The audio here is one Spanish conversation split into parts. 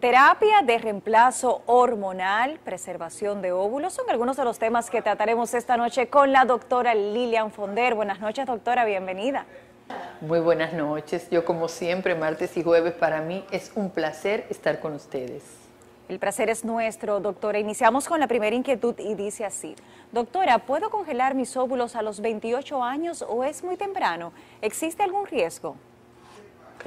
Terapia de reemplazo hormonal, preservación de óvulos, son algunos de los temas que trataremos esta noche con la doctora Lilian Fonder. Buenas noches, doctora, bienvenida. Muy buenas noches. Yo como siempre, martes y jueves para mí es un placer estar con ustedes. El placer es nuestro, doctora. Iniciamos con la primera inquietud y dice así. Doctora, ¿puedo congelar mis óvulos a los 28 años o es muy temprano? ¿Existe algún riesgo?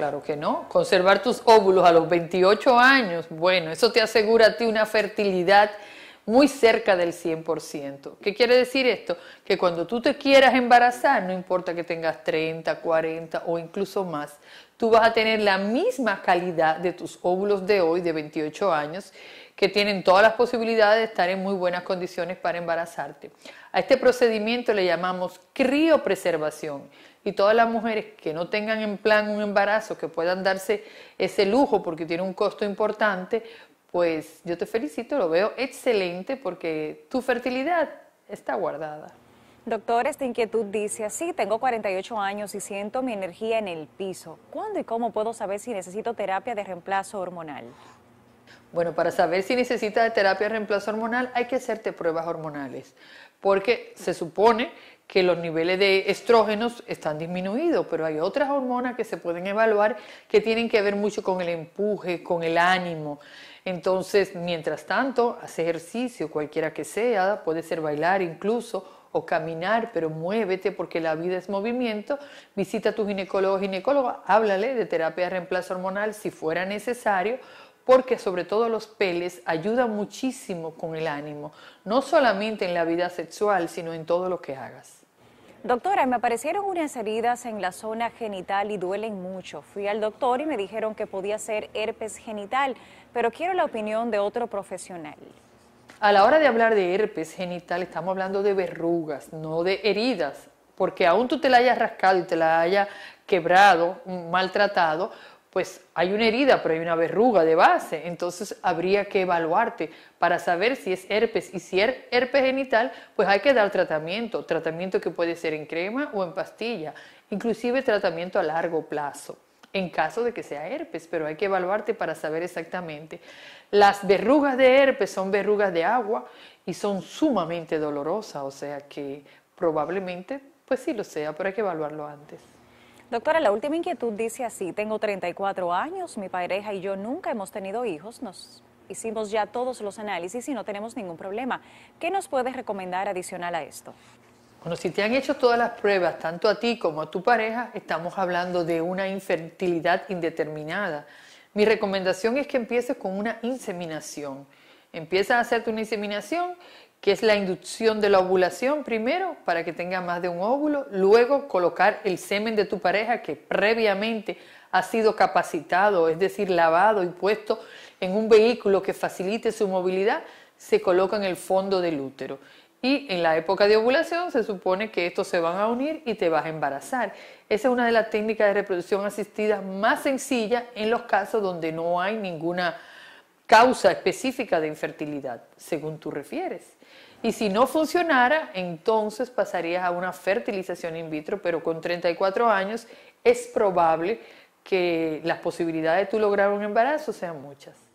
claro que no. Conservar tus óvulos a los 28 años, bueno, eso te asegura a ti una fertilidad muy cerca del 100%. ¿Qué quiere decir esto? Que cuando tú te quieras embarazar, no importa que tengas 30, 40 o incluso más, tú vas a tener la misma calidad de tus óvulos de hoy, de 28 años, que tienen todas las posibilidades de estar en muy buenas condiciones para embarazarte. A este procedimiento le llamamos criopreservación y todas las mujeres que no tengan en plan un embarazo, que puedan darse ese lujo porque tiene un costo importante, pues yo te felicito, lo veo excelente porque tu fertilidad está guardada. Doctor, esta inquietud dice así, tengo 48 años y siento mi energía en el piso. ¿Cuándo y cómo puedo saber si necesito terapia de reemplazo hormonal? Bueno, para saber si necesitas de terapia de reemplazo hormonal hay que hacerte pruebas hormonales, porque se supone que los niveles de estrógenos están disminuidos, pero hay otras hormonas que se pueden evaluar que tienen que ver mucho con el empuje, con el ánimo. Entonces, mientras tanto, haz ejercicio, cualquiera que sea, puede ser bailar incluso o caminar, pero muévete porque la vida es movimiento. Visita a tu ginecólogo o ginecóloga, háblale de terapia de reemplazo hormonal si fuera necesario, porque sobre todo los peles ayudan muchísimo con el ánimo, no solamente en la vida sexual, sino en todo lo que hagas. Doctora, me aparecieron unas heridas en la zona genital y duelen mucho. Fui al doctor y me dijeron que podía ser herpes genital, pero quiero la opinión de otro profesional. A la hora de hablar de herpes genital estamos hablando de verrugas, no de heridas, porque aún tú te la hayas rascado y te la haya quebrado, maltratado, pues hay una herida, pero hay una verruga de base. Entonces habría que evaluarte para saber si es herpes. Y si es er-, herpes genital, pues hay que dar tratamiento. Tratamiento que puede ser en crema o en pastilla. Inclusive tratamiento a largo plazo en caso de que sea herpes, pero hay que evaluarte para saber exactamente. Las verrugas de herpes son verrugas de agua y son sumamente dolorosas, o sea que probablemente, pues sí lo sea, pero hay que evaluarlo antes. Doctora, la última inquietud dice así, tengo 34 años, mi pareja y yo nunca hemos tenido hijos, nos hicimos ya todos los análisis y no tenemos ningún problema. ¿Qué nos puedes recomendar adicional a esto? Bueno, si te han hecho todas las pruebas, tanto a ti como a tu pareja, estamos hablando de una infertilidad indeterminada. Mi recomendación es que empieces con una inseminación. Empiezas a hacerte una inseminación, que es la inducción de la ovulación primero, para que tenga más de un óvulo, luego colocar el semen de tu pareja que previamente ha sido capacitado, es decir, lavado y puesto en un vehículo que facilite su movilidad, se coloca en el fondo del útero. Y en la época de ovulación se supone que estos se van a unir y te vas a embarazar. Esa es una de las técnicas de reproducción asistida más sencilla en los casos donde no hay ninguna causa específica de infertilidad, según tú refieres. Y si no funcionara, entonces pasarías a una fertilización in vitro, pero con 34 años es probable que las posibilidades de tú lograr un embarazo sean muchas.